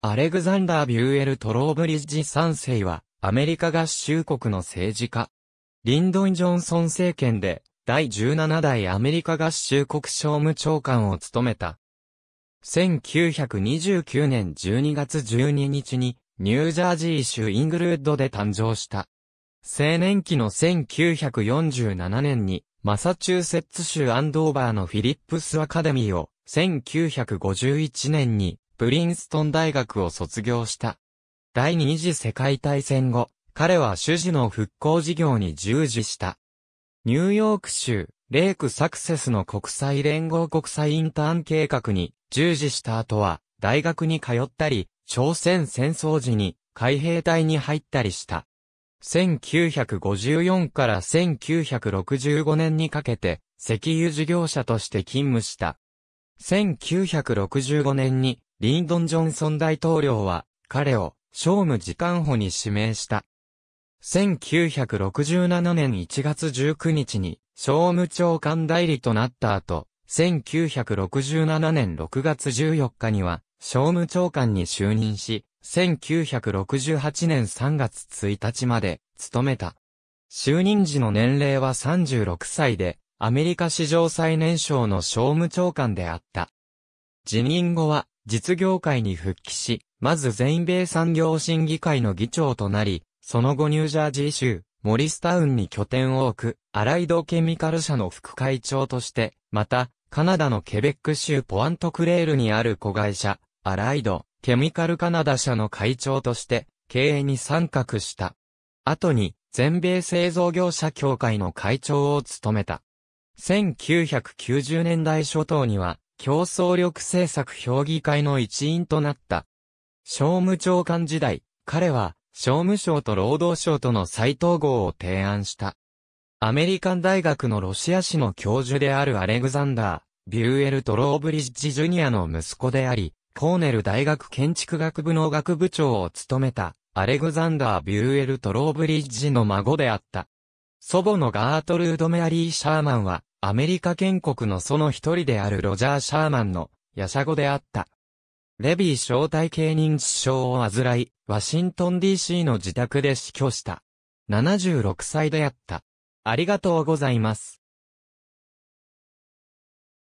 アレグザンダー・ビューエル・トローブリッジ3世は、アメリカ合衆国の政治家。リンドン・ジョンソン政権で、第17代アメリカ合衆国商務長官を務めた。1929年12月12日に、ニュージャージー州イングルウッドで誕生した。青年期の1947年に、マサチューセッツ州アンドーバーのフィリップスアカデミーを、1951年にプリンストン大学を卒業した。第二次世界大戦後、彼は主事の復興事業に従事した。ニューヨーク州、レイクサクセスの国際連合国際インターン計画に従事した後は、大学に通ったり、朝鮮戦争時に海兵隊に入ったりした。1954から1965年にかけて石油事業者として勤務した。1965年にリンドン・ジョンソン大統領は、彼を、商務次官補に指名した。1967年1月19日に、商務長官代理となった後、1967年6月14日には、商務長官に就任し、1968年3月1日まで、務めた。就任時の年齢は36歳で、アメリカ史上最年少の商務長官であった。辞任後は、実業界に復帰し、まず全米産業審議会の議長となり、その後ニュージャージー州、モリスタウンに拠点を置く、アライドケミカル社の副会長として、また、カナダのケベック州ポアントクレールにある子会社、アライド、ケミカルカナダ社の会長として、経営に参画した。後に、全米製造業者協会の会長を務めた。1990年代初頭には、競争力政策評議会の一員となった。商務長官時代、彼は、商務省と労働省との再統合を提案した。アメリカン大学のロシア史の教授であるアレグザンダー、ビューエル・トローブリッジ・ジュニアの息子であり、コーネル大学建築学部の学部長を務めた、アレグザンダー・ビューエル・トローブリッジの孫であった。祖母のガートルード・メアリー・シャーマンは、アメリカ建国のその一人であるロジャー・シャーマンの、ヤシャゴであった。レビー小体系認知症を患い、ワシントン DC の自宅で死去した。76歳であった。ありがとうございます。